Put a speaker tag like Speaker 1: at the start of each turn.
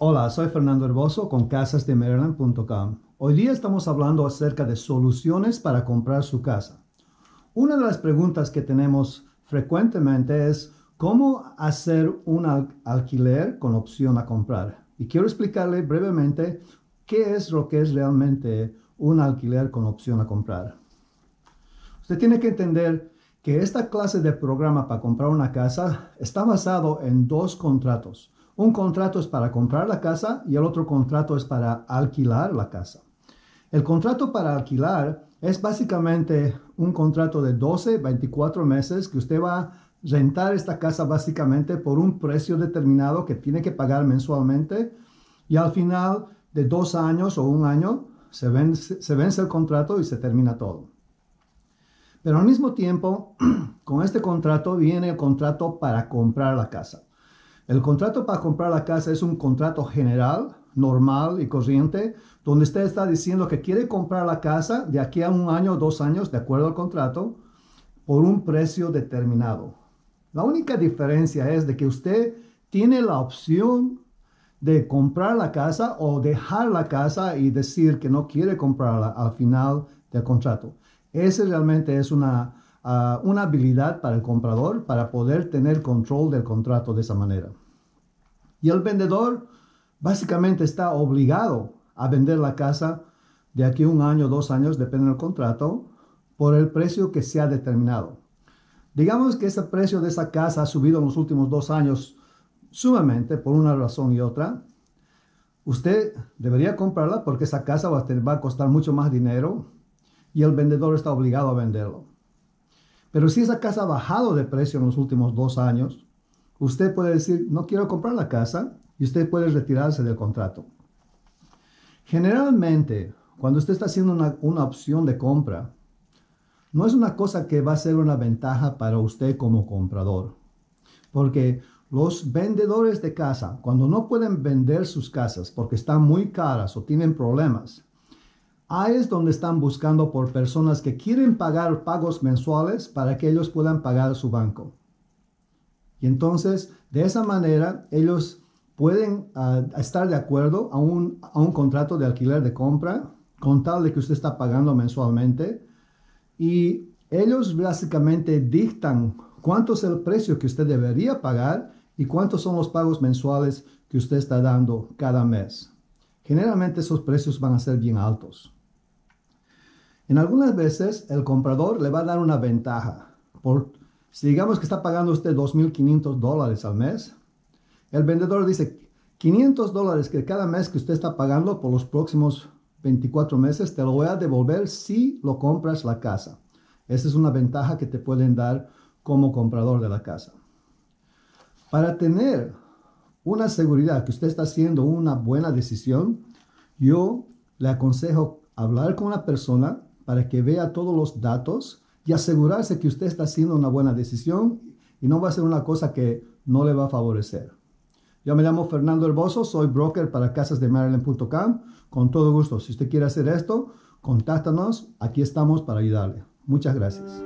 Speaker 1: Hola, soy Fernando Herboso con casasdemaryland.com. Hoy día estamos hablando acerca de soluciones para comprar su casa. Una de las preguntas que tenemos frecuentemente es cómo hacer un alquiler con opción a comprar. Y quiero explicarle brevemente qué es lo que es realmente un alquiler con opción a comprar. Usted tiene que entender que esta clase de programa para comprar una casa está basado en dos contratos un contrato es para comprar la casa y el otro contrato es para alquilar la casa. El contrato para alquilar es básicamente un contrato de 12, 24 meses que usted va a rentar esta casa básicamente por un precio determinado que tiene que pagar mensualmente y al final de dos años o un año se vence, el contrato y se termina todo. Pero al mismo tiempo, con este contrato viene el contrato para comprar la casa. El contrato para comprar la casa es un contrato general, normal y corriente, donde usted está diciendo que quiere comprar la casa de aquí a un año o dos años, de acuerdo al contrato, por un precio determinado. La única diferencia es de que usted tiene la opción de comprar la casa o dejar la casa y decir que no quiere comprarla al final del contrato. Ese realmente es una, una habilidad para el comprador para poder tener control del contrato de esa manera. Y el vendedor básicamente está obligado a vender la casa de aquí un año, dos años, depende del contrato, por el precio que se ha determinado. Digamos que ese precio de esa casa ha subido en los últimos dos años sumamente por una razón y otra. Usted debería comprarla porque esa casa va a, va a costar mucho más dinero y el vendedor está obligado a venderlo. Pero si esa casa ha bajado de precio en los últimos dos años, usted puede decir, no quiero comprar la casa y usted puede retirarse del contrato. Generalmente, cuando usted está haciendo una, opción de compra, no es una cosa que va a ser una ventaja para usted como comprador. Porque los vendedores de casa, cuando no pueden vender sus casas porque están muy caras o tienen problemas, Ahí es donde están buscando por personas que quieren pagar pagos mensuales para que ellos puedan pagar su banco. Y entonces, de esa manera, ellos pueden ah, estar de acuerdo a un, a un, contrato de alquiler de compra con tal de que usted está pagando mensualmente. Y ellos básicamente dictan cuánto es el precio que usted debería pagar y cuántos son los pagos mensuales que usted está dando cada mes. Generalmente esos precios van a ser bien altos. En algunas veces el comprador le va a dar una ventaja. Por, si digamos que está pagando usted 2.500 dólares al mes, el vendedor dice 500 dólares que cada mes que usted está pagando por los próximos 24 meses te lo voy a devolver si lo compras la casa. Esa es una ventaja que te pueden dar como comprador de la casa. Para tener una seguridad que usted está haciendo una buena decisión, yo le aconsejo hablar con una persona para que vea todos los datos y asegurarse que usted está haciendo una buena decisión y no va a ser una cosa que no le va a favorecer. Yo me llamo Fernando Herboso, soy broker para casasdemarlen.com Con todo gusto, si usted quiere hacer esto, contáctanos, aquí estamos para ayudarle. Muchas gracias.